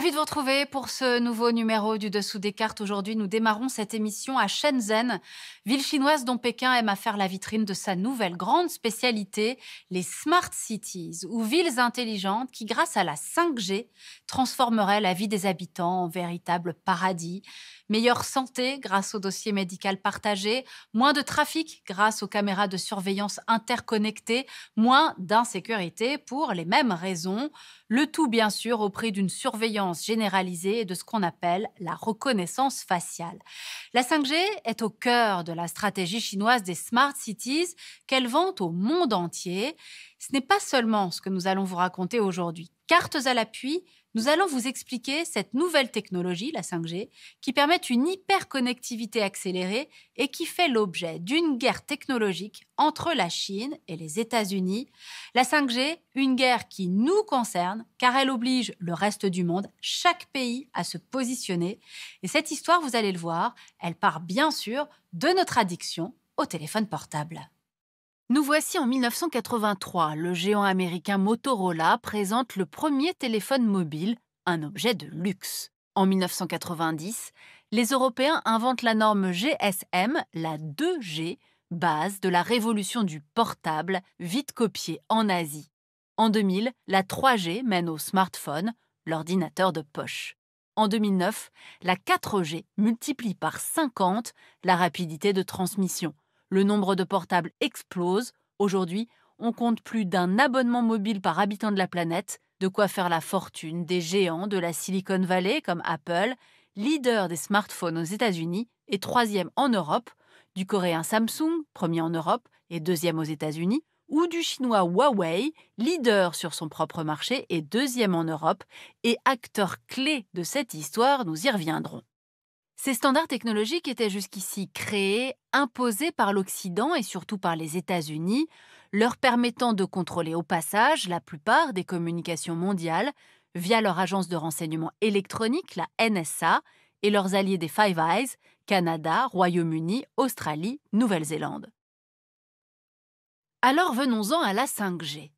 Ravi de vous retrouver pour ce nouveau numéro du Dessous des cartes. Aujourd'hui, nous démarrons cette émission à Shenzhen, ville chinoise dont Pékin aime à faire la vitrine de sa nouvelle grande spécialité, les Smart Cities, ou villes intelligentes qui, grâce à la 5G, transformeraient la vie des habitants en véritable paradis meilleure santé grâce au dossier médical partagé, moins de trafic grâce aux caméras de surveillance interconnectées, moins d'insécurité pour les mêmes raisons, le tout bien sûr au prix d'une surveillance généralisée et de ce qu'on appelle la reconnaissance faciale. La 5G est au cœur de la stratégie chinoise des smart cities qu'elle vante au monde entier. Ce n'est pas seulement ce que nous allons vous raconter aujourd'hui. Cartes à l'appui, nous allons vous expliquer cette nouvelle technologie, la 5G, qui permet une hyperconnectivité accélérée et qui fait l'objet d'une guerre technologique entre la Chine et les États-Unis. La 5G, une guerre qui nous concerne car elle oblige le reste du monde, chaque pays, à se positionner. Et cette histoire, vous allez le voir, elle part bien sûr de notre addiction au téléphone portable. Nous voici en 1983. Le géant américain Motorola présente le premier téléphone mobile, un objet de luxe. En 1990, les Européens inventent la norme GSM, la 2G, base de la révolution du portable, vite copiée en Asie. En 2000, la 3G mène au smartphone, l'ordinateur de poche. En 2009, la 4G multiplie par 50 la rapidité de transmission. Le nombre de portables explose. Aujourd'hui, on compte plus d'un abonnement mobile par habitant de la planète, de quoi faire la fortune des géants de la Silicon Valley comme Apple, leader des smartphones aux États-Unis et troisième en Europe, du coréen Samsung, premier en Europe et deuxième aux États-Unis, ou du chinois Huawei, leader sur son propre marché et deuxième en Europe, et acteur clé de cette histoire, nous y reviendrons. Ces standards technologiques étaient jusqu'ici créés, imposés par l'Occident et surtout par les États-Unis, leur permettant de contrôler au passage la plupart des communications mondiales via leur agence de renseignement électronique, la NSA, et leurs alliés des Five Eyes, Canada, Royaume-Uni, Australie, Nouvelle-Zélande. Alors venons-en à la 5G.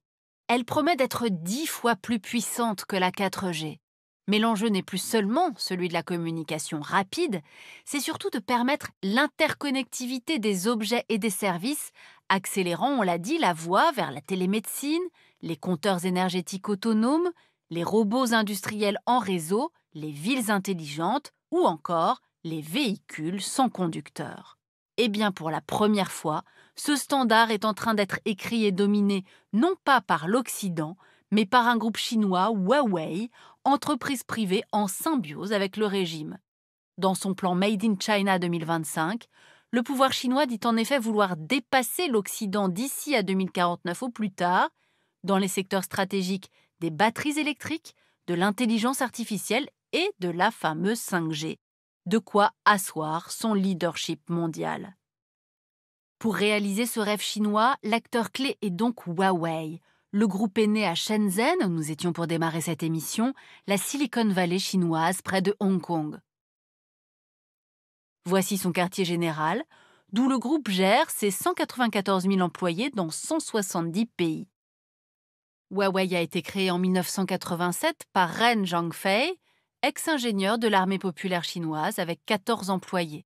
Elle promet d'être dix fois plus puissante que la 4G, mais l'enjeu n'est plus seulement celui de la communication rapide, c'est surtout de permettre l'interconnectivité des objets et des services, accélérant, on l'a dit, la voie vers la télémédecine, les compteurs énergétiques autonomes, les robots industriels en réseau, les villes intelligentes ou encore les véhicules sans conducteur. Eh bien, pour la première fois, ce standard est en train d'être écrit et dominé non pas par l'Occident, mais par un groupe chinois, Huawei, entreprise privée en symbiose avec le régime. Dans son plan Made in China 2025, le pouvoir chinois dit en effet vouloir dépasser l'Occident d'ici à 2049 au plus tard, dans les secteurs stratégiques des batteries électriques, de l'intelligence artificielle et de la fameuse 5G, de quoi asseoir son leadership mondial. Pour réaliser ce rêve chinois, l'acteur clé est donc Huawei, le groupe est né à Shenzhen, où nous étions pour démarrer cette émission, la Silicon Valley chinoise près de Hong Kong. Voici son quartier général, d'où le groupe gère ses 194 000 employés dans 170 pays. Huawei a été créé en 1987 par Ren Zhangfei, ex-ingénieur de l'armée populaire chinoise avec 14 employés.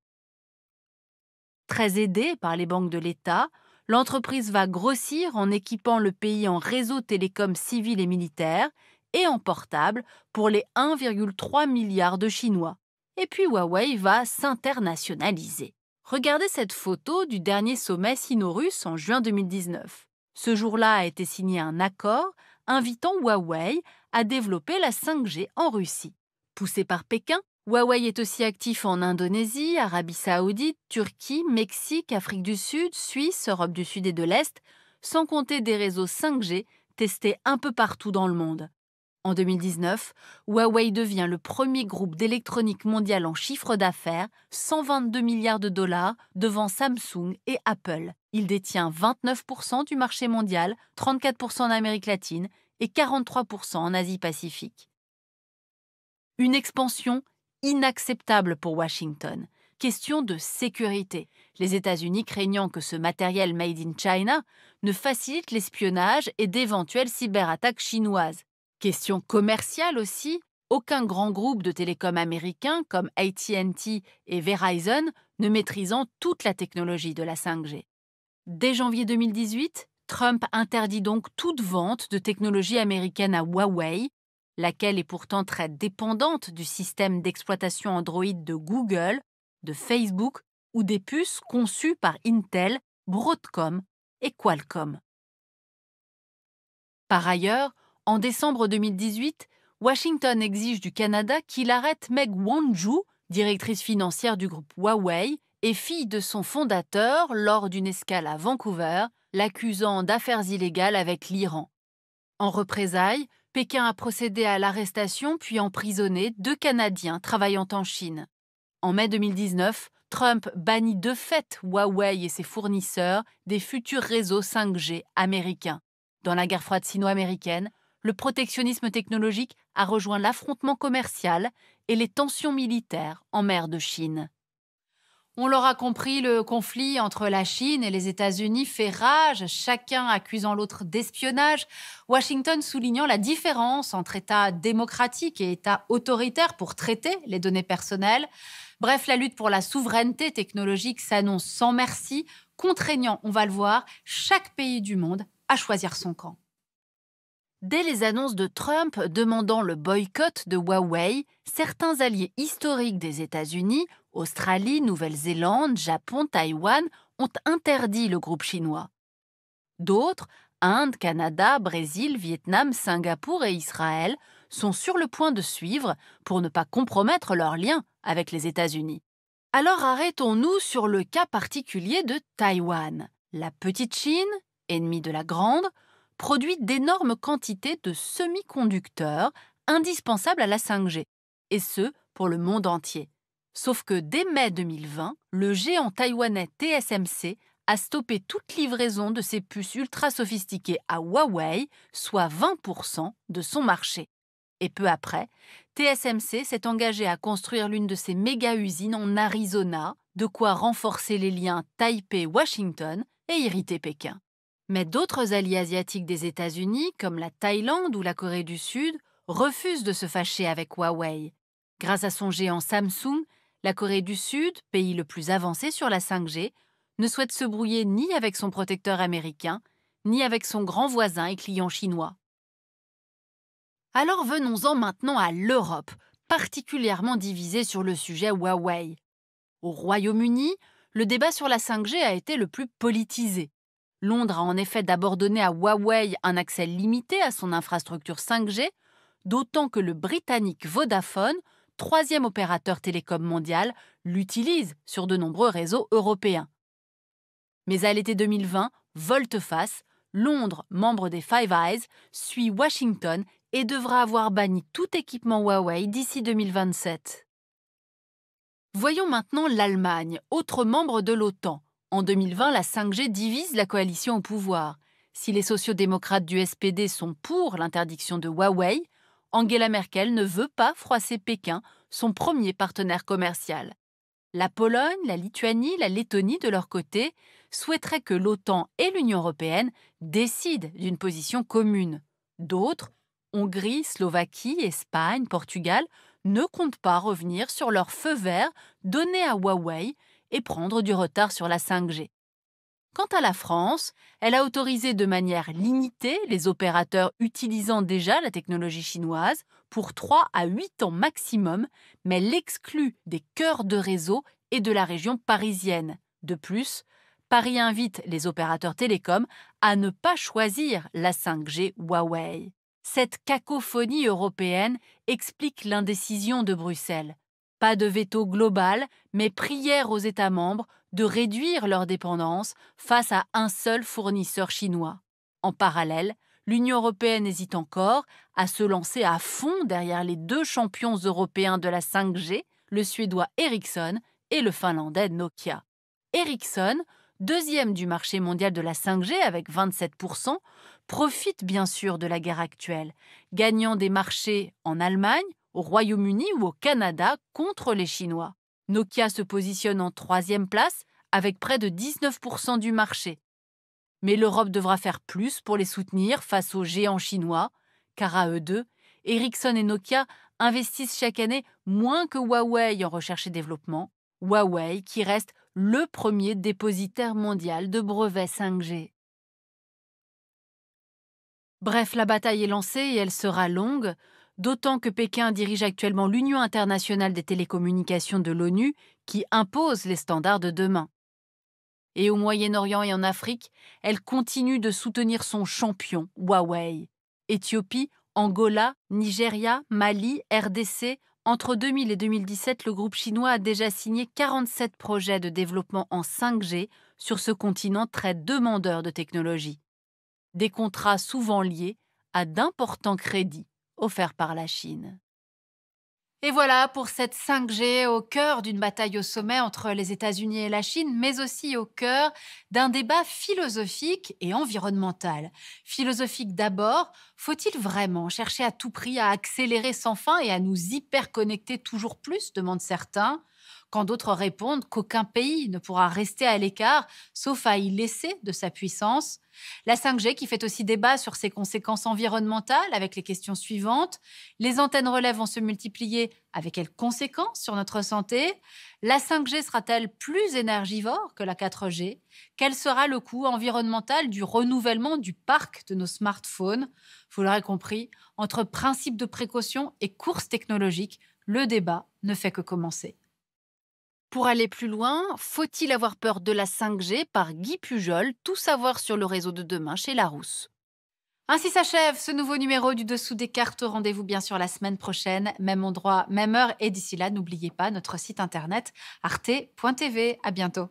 Très aidé par les banques de l'État, L'entreprise va grossir en équipant le pays en réseau télécom civil et militaire et en portables pour les 1,3 milliard de Chinois. Et puis Huawei va s'internationaliser. Regardez cette photo du dernier sommet sino-russe en juin 2019. Ce jour-là a été signé un accord invitant Huawei à développer la 5G en Russie. Poussé par Pékin, Huawei est aussi actif en Indonésie, Arabie saoudite, Turquie, Mexique, Afrique du Sud, Suisse, Europe du Sud et de l'Est, sans compter des réseaux 5G testés un peu partout dans le monde. En 2019, Huawei devient le premier groupe d'électronique mondial en chiffre d'affaires, 122 milliards de dollars, devant Samsung et Apple. Il détient 29% du marché mondial, 34% en Amérique latine et 43% en Asie-Pacifique. Une expansion inacceptable pour Washington. Question de sécurité, les États-Unis craignant que ce matériel made in China ne facilite l'espionnage et d'éventuelles cyberattaques chinoises. Question commerciale aussi, aucun grand groupe de télécoms américains comme ATT et Verizon ne maîtrisant toute la technologie de la 5G. Dès janvier 2018, Trump interdit donc toute vente de technologie américaine à Huawei, laquelle est pourtant très dépendante du système d'exploitation Android de Google, de Facebook ou des puces conçues par Intel, Broadcom et Qualcomm. Par ailleurs, en décembre 2018, Washington exige du Canada qu'il arrête Meg Wanzhou, directrice financière du groupe Huawei et fille de son fondateur lors d'une escale à Vancouver, l'accusant d'affaires illégales avec l'Iran. En représailles, Pékin a procédé à l'arrestation puis emprisonné deux Canadiens travaillant en Chine. En mai 2019, Trump bannit de fait Huawei et ses fournisseurs des futurs réseaux 5G américains. Dans la guerre froide sino-américaine, le protectionnisme technologique a rejoint l'affrontement commercial et les tensions militaires en mer de Chine. On l'aura compris, le conflit entre la Chine et les États-Unis fait rage, chacun accusant l'autre d'espionnage, Washington soulignant la différence entre État démocratique et État autoritaire pour traiter les données personnelles. Bref, la lutte pour la souveraineté technologique s'annonce sans merci, contraignant, on va le voir, chaque pays du monde à choisir son camp. Dès les annonces de Trump demandant le boycott de Huawei, certains alliés historiques des États-Unis, Australie, Nouvelle-Zélande, Japon, Taïwan, ont interdit le groupe chinois. D'autres, Inde, Canada, Brésil, Vietnam, Singapour et Israël, sont sur le point de suivre pour ne pas compromettre leurs liens avec les États-Unis. Alors arrêtons-nous sur le cas particulier de Taïwan. La petite Chine, ennemie de la grande, produit d'énormes quantités de semi-conducteurs indispensables à la 5G, et ce, pour le monde entier. Sauf que dès mai 2020, le géant taïwanais TSMC a stoppé toute livraison de ses puces ultra sophistiquées à Huawei, soit 20% de son marché. Et peu après, TSMC s'est engagé à construire l'une de ses méga-usines en Arizona, de quoi renforcer les liens Taipei-Washington et irriter Pékin. Mais d'autres alliés asiatiques des États-Unis, comme la Thaïlande ou la Corée du Sud, refusent de se fâcher avec Huawei. Grâce à son géant Samsung, la Corée du Sud, pays le plus avancé sur la 5G, ne souhaite se brouiller ni avec son protecteur américain, ni avec son grand voisin et client chinois. Alors venons-en maintenant à l'Europe, particulièrement divisée sur le sujet Huawei. Au Royaume-Uni, le débat sur la 5G a été le plus politisé. Londres a en effet d'abord donné à Huawei un accès limité à son infrastructure 5G, d'autant que le Britannique Vodafone, troisième opérateur télécom mondial, l'utilise sur de nombreux réseaux européens. Mais à l'été 2020, volte-face, Londres, membre des Five Eyes, suit Washington et devra avoir banni tout équipement Huawei d'ici 2027. Voyons maintenant l'Allemagne, autre membre de l'OTAN, en 2020, la 5G divise la coalition au pouvoir. Si les sociodémocrates du SPD sont pour l'interdiction de Huawei, Angela Merkel ne veut pas froisser Pékin, son premier partenaire commercial. La Pologne, la Lituanie, la Lettonie, de leur côté, souhaiteraient que l'OTAN et l'Union européenne décident d'une position commune. D'autres, Hongrie, Slovaquie, Espagne, Portugal, ne comptent pas revenir sur leur feu vert donné à Huawei et prendre du retard sur la 5G. Quant à la France, elle a autorisé de manière limitée les opérateurs utilisant déjà la technologie chinoise pour 3 à 8 ans maximum, mais l'exclut des cœurs de réseau et de la région parisienne. De plus, Paris invite les opérateurs télécoms à ne pas choisir la 5G Huawei. Cette cacophonie européenne explique l'indécision de Bruxelles. Pas de veto global, mais prière aux États membres de réduire leur dépendance face à un seul fournisseur chinois. En parallèle, l'Union européenne hésite encore à se lancer à fond derrière les deux champions européens de la 5G, le Suédois Ericsson et le Finlandais Nokia. Ericsson, deuxième du marché mondial de la 5G avec 27%, profite bien sûr de la guerre actuelle, gagnant des marchés en Allemagne, au Royaume-Uni ou au Canada contre les Chinois. Nokia se positionne en troisième place avec près de 19% du marché. Mais l'Europe devra faire plus pour les soutenir face aux géants chinois, car à eux deux, Ericsson et Nokia investissent chaque année moins que Huawei en recherche et développement, Huawei qui reste le premier dépositaire mondial de brevets 5G. Bref, la bataille est lancée et elle sera longue, d'autant que Pékin dirige actuellement l'Union internationale des télécommunications de l'ONU qui impose les standards de demain. Et au Moyen-Orient et en Afrique, elle continue de soutenir son champion, Huawei. Éthiopie, Angola, Nigeria, Mali, RDC, entre 2000 et 2017, le groupe chinois a déjà signé 47 projets de développement en 5G sur ce continent très demandeur de technologie. Des contrats souvent liés à d'importants crédits offert par la Chine. Et voilà pour cette 5G au cœur d'une bataille au sommet entre les États-Unis et la Chine, mais aussi au cœur d'un débat philosophique et environnemental. Philosophique d'abord, faut-il vraiment chercher à tout prix à accélérer sans fin et à nous hyperconnecter toujours plus, demandent certains quand d'autres répondent qu'aucun pays ne pourra rester à l'écart, sauf à y laisser de sa puissance. La 5G qui fait aussi débat sur ses conséquences environnementales avec les questions suivantes. Les antennes relais vont se multiplier, avec quelles conséquences sur notre santé La 5G sera-t-elle plus énergivore que la 4G Quel sera le coût environnemental du renouvellement du parc de nos smartphones Vous l'aurez compris, entre principe de précaution et course technologique, le débat ne fait que commencer. Pour aller plus loin, Faut-il avoir peur de la 5G par Guy Pujol, tout savoir sur le réseau de demain chez Larousse. Ainsi s'achève ce nouveau numéro du Dessous des cartes. Rendez-vous bien sûr la semaine prochaine, même endroit, même heure. Et d'ici là, n'oubliez pas notre site internet arte.tv. À bientôt.